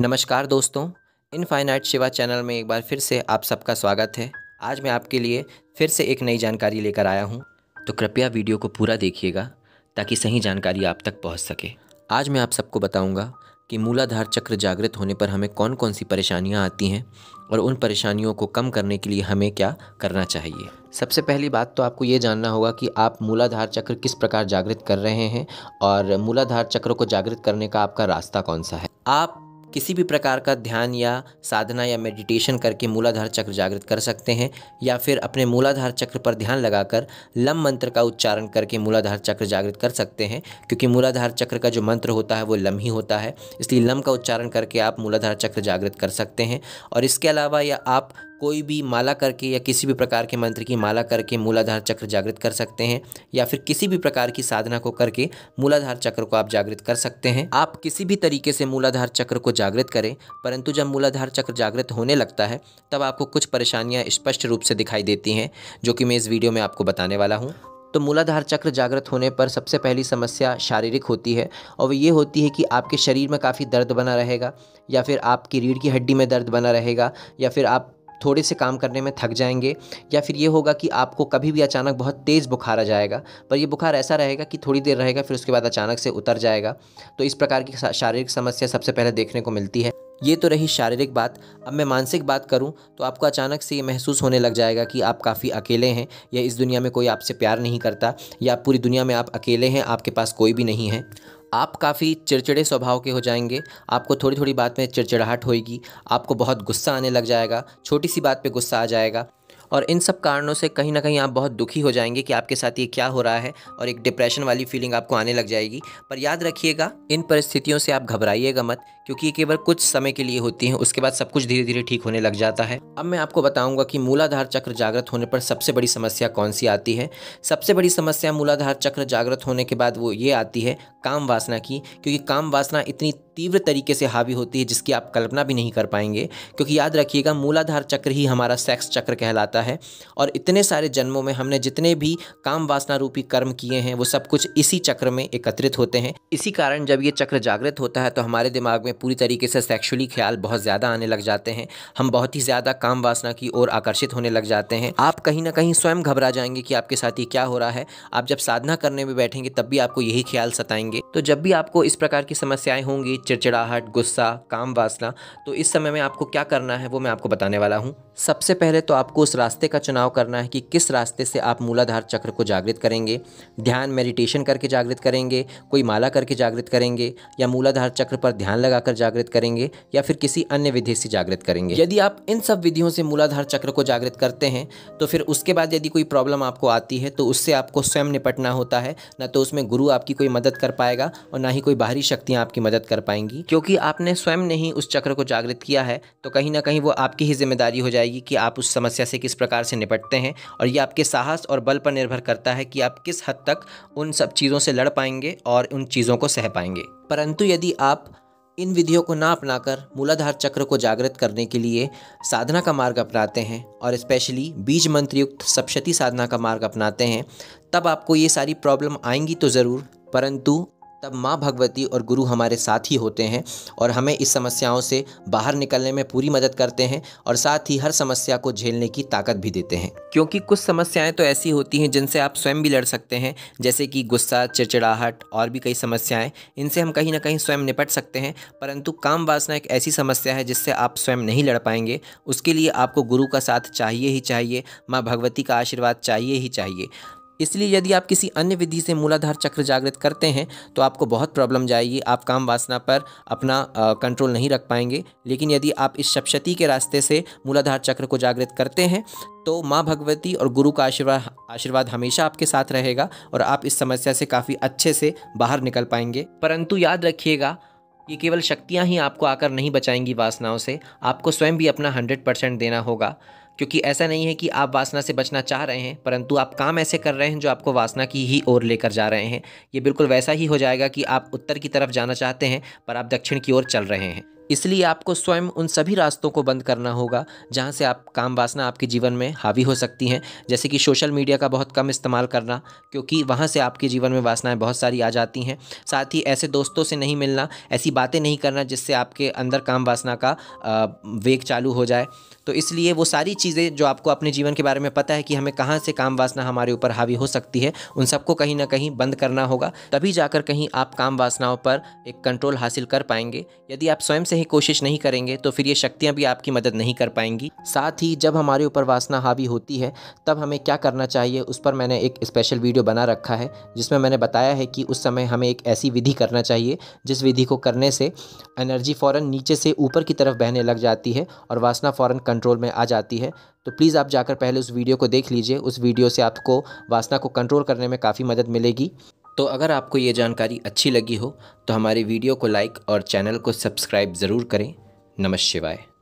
नमस्कार दोस्तों infinite Shiva channel में एक बार फिर से आप सबका स्वागत है आज मैं आपके लिए फिर से एक नई जानकारी लेकर आया हूँ तो कृपया वीडियो को पूरा देखिएगा ताकि सही जानकारी आप तक पहुँच सके आज मैं आप सबको बताऊँगा कि मूलाधार चक्र जागृत होने पर हमें कौन कौन सी परेशानियाँ आती हैं और उन परेशानियों को कम करने के लिए हमें क्या करना चाहिए सबसे पहली बात तो आपको ये जानना होगा कि आप मूलाधार चक्र किस प्रकार जागृत कर रहे हैं और मूलाधार चक्र को जागृत करने का आपका रास्ता कौन सा है आप किसी भी प्रकार का ध्यान या साधना या मेडिटेशन करके मूलाधार चक्र जागृत कर सकते हैं या फिर अपने मूलाधार चक्र पर ध्यान लगाकर लम मंत्र का उच्चारण करके मूलाधार चक्र जागृत कर सकते हैं क्योंकि मूलाधार चक्र का जो मंत्र होता है वो लम ही होता है इसलिए लम का उच्चारण करके आप मूलाधार चक्र जागृत कर सकते हैं और इसके अलावा या आप कोई भी माला करके या किसी भी प्रकार के मंत्र की माला करके मूलाधार चक्र जागृत कर सकते हैं या फिर किसी भी प्रकार की साधना को करके मूलाधार चक्र को आप जागृत कर सकते हैं आप किसी भी तरीके से मूलाधार चक्र को जागृत करें परंतु जब मूलाधार चक्र जागृत होने लगता है तब आपको कुछ परेशानियाँ स्पष्ट रूप से दिखाई देती हैं जो कि मैं इस वीडियो में आपको बताने वाला हूँ तो मूलाधार चक्र जागृत होने पर सबसे पहली समस्या शारीरिक होती है और वो ये होती है कि आपके शरीर में काफ़ी दर्द बना रहेगा या फिर आपकी रीढ़ की हड्डी में दर्द बना रहेगा या फिर आप थोड़े से काम करने में थक जाएंगे या फिर ये होगा कि आपको कभी भी अचानक बहुत तेज़ बुखार आ जाएगा पर यह बुखार ऐसा रहेगा कि थोड़ी देर रहेगा फिर उसके बाद अचानक से उतर जाएगा तो इस प्रकार की शारीरिक समस्या सबसे पहले देखने को मिलती है ये तो रही शारीरिक बात अब मैं मानसिक बात करूं तो आपको अचानक से ये महसूस होने लग जाएगा कि आप काफ़ी अकेले हैं या इस दुनिया में कोई आपसे प्यार नहीं करता या पूरी दुनिया में आप अकेले हैं आपके पास कोई भी नहीं है आप काफ़ी चिड़चिड़े स्वभाव के हो जाएंगे आपको थोड़ी थोड़ी बात में चिड़चिड़ाहट होएगी आपको बहुत गुस्सा आने लग जाएगा छोटी सी बात पे गुस्सा आ जाएगा और इन सब कारणों से कहीं ना कहीं आप बहुत दुखी हो जाएंगे कि आपके साथ ये क्या हो रहा है और एक डिप्रेशन वाली फीलिंग आपको आने लग जाएगी पर याद रखिएगा इन परिस्थितियों से आप घबराइएगा मत क्योंकि ये केवल कुछ समय के लिए होती हैं उसके बाद सब कुछ धीरे धीरे ठीक होने लग जाता है अब मैं आपको बताऊंगा कि मूलाधार चक्र जागृत होने पर सबसे बड़ी समस्या कौन सी आती है सबसे बड़ी समस्या मूलाधार चक्र जागृत होने के बाद वो ये आती है काम वासना की क्योंकि काम वासना इतनी तीव्र तरीके से हावी होती है जिसकी आप कल्पना भी नहीं कर पाएंगे क्योंकि याद रखिएगा मूलाधार चक्र ही हमारा सेक्स चक्र कहलाता जाता है और इतने सारे जन्मों में हमने जितने भी काम वासना रूपी कर्म किए हैं वो सब कुछ इसी चक्र में एकत्रित होते हैं इसी कारण जब ये चक्र जागृत होता है तो हमारे दिमाग में पूरी तरीके से सेक्शुअली ख्याल बहुत ज़्यादा आने लग जाते हैं हम बहुत ही ज़्यादा काम वासना की ओर आकर्षित होने लग जाते हैं आप कहीं ना कहीं स्वयं घबरा जाएंगे कि आपके साथ ये क्या हो रहा है आप जब साधना करने में बैठेंगे तब भी आपको यही ख्याल सताएंगे तो जब भी आपको इस प्रकार की समस्याएं होंगी चिड़चिड़ाहट गुस्सा काम वासना तो इस समय में आपको क्या करना है वो मैं आपको बताने वाला हूँ सबसे पहले तो आपको उस रास्ते का चुनाव करना है कि किस रास्ते से आप मूलाधार चक्र को जागृत करेंगे ध्यान मेडिटेशन करके जागृत करेंगे कोई माला करके जागृत करेंगे या मूलाधार चक्र पर ध्यान लगाकर जागृत करेंगे या फिर किसी अन्य विधि से जागृत करेंगे यदि आप इन सब विधियों से मूलाधार चक्र को जागृत करते हैं तो फिर उसके बाद यदि कोई प्रॉब्लम आपको आती है तो उससे आपको स्वयं निपटना होता है ना तो उसमें गुरु आपकी कोई मदद कर पाएगा और ना ही कोई बाहरी शक्तियाँ आपकी मदद कर पाएंगी क्योंकि आपने स्वयं ही उस चक्र को जागृत किया है तो कहीं ना कहीं वो आपकी ही जिम्मेदारी हो जाएगी बताइए कि आप उस समस्या से किस प्रकार से निपटते हैं और ये आपके साहस और बल पर निर्भर करता है कि आप किस हद तक उन सब चीज़ों से लड़ पाएंगे और उन चीज़ों को सह पाएंगे परंतु यदि आप इन विधियों को ना अपनाकर मूलाधार चक्र को जागृत करने के लिए साधना का मार्ग अपनाते हैं और स्पेशली बीज मंत्रयुक्त सप्शती साधना का मार्ग अपनाते हैं तब आपको ये सारी प्रॉब्लम आएंगी तो ज़रूर परंतु तब माँ भगवती और गुरु हमारे साथ ही होते हैं और हमें इस समस्याओं से बाहर निकलने में पूरी मदद करते हैं और साथ ही हर समस्या को झेलने की ताकत भी देते हैं क्योंकि कुछ समस्याएं तो ऐसी होती हैं जिनसे आप स्वयं भी लड़ सकते हैं जैसे कि गुस्सा चिड़चिड़ाहट और भी कई समस्याएं इनसे हम कहीं ना कहीं स्वयं निपट सकते हैं परंतु काम वासना एक ऐसी समस्या है जिससे आप स्वयं नहीं लड़ पाएंगे उसके लिए आपको गुरु का साथ चाहिए ही चाहिए माँ भगवती का आशीर्वाद चाहिए ही चाहिए इसलिए यदि आप किसी अन्य विधि से मूलाधार चक्र जागृत करते हैं तो आपको बहुत प्रॉब्लम जाएगी आप काम वासना पर अपना कंट्रोल नहीं रख पाएंगे लेकिन यदि आप इस सप्शती के रास्ते से मूलाधार चक्र को जागृत करते हैं तो माँ भगवती और गुरु का आशीर्वाद आशीर्वाद हमेशा आपके साथ रहेगा और आप इस समस्या से काफ़ी अच्छे से बाहर निकल पाएंगे परंतु याद रखिएगा ये केवल शक्तियाँ ही आपको आकर नहीं बचाएंगी वासनाओं से आपको स्वयं भी अपना हंड्रेड परसेंट देना होगा क्योंकि ऐसा नहीं है कि आप वासना से बचना चाह रहे हैं परंतु आप काम ऐसे कर रहे हैं जो आपको वासना की ही ओर लेकर जा रहे हैं ये बिल्कुल वैसा ही हो जाएगा कि आप उत्तर की तरफ जाना चाहते हैं पर आप दक्षिण की ओर चल रहे हैं इसलिए आपको स्वयं उन सभी रास्तों को बंद करना होगा जहाँ से आप काम वासना आपके जीवन में हावी हो सकती हैं जैसे कि सोशल मीडिया का बहुत कम इस्तेमाल करना क्योंकि वहाँ से आपके जीवन में वासनाएं बहुत सारी आ जाती हैं साथ ही ऐसे दोस्तों से नहीं मिलना ऐसी बातें नहीं करना जिससे आपके अंदर काम वासना का वेग चालू हो जाए तो इसलिए वो सारी चीज़ें जो आपको अपने जीवन के बारे में पता है कि हमें कहाँ से काम वासना हमारे ऊपर हावी हो सकती है उन सबको कहीं ना कहीं बंद करना होगा तभी जाकर कहीं आप काम वासनाओं पर एक कंट्रोल हासिल कर पाएंगे यदि आप स्वयं से ही कोशिश नहीं करेंगे तो फिर ये शक्तियाँ भी आपकी मदद नहीं कर पाएंगी साथ ही जब हमारे ऊपर वासना हावी होती है तब हमें क्या करना चाहिए उस पर मैंने एक स्पेशल वीडियो बना रखा है जिसमें मैंने बताया है कि उस समय हमें एक ऐसी विधि करना चाहिए जिस विधि को करने से एनर्जी फ़ौरन नीचे से ऊपर की तरफ बहने लग जाती है और वासना फ़ौरन कंट्रोल में आ जाती है तो प्लीज़ आप जाकर पहले उस वीडियो को देख लीजिए उस वीडियो से आपको वासना को कंट्रोल करने में काफ़ी मदद मिलेगी तो अगर आपको ये जानकारी अच्छी लगी हो तो हमारे वीडियो को लाइक और चैनल को सब्सक्राइब ज़रूर करें नमः शिवाय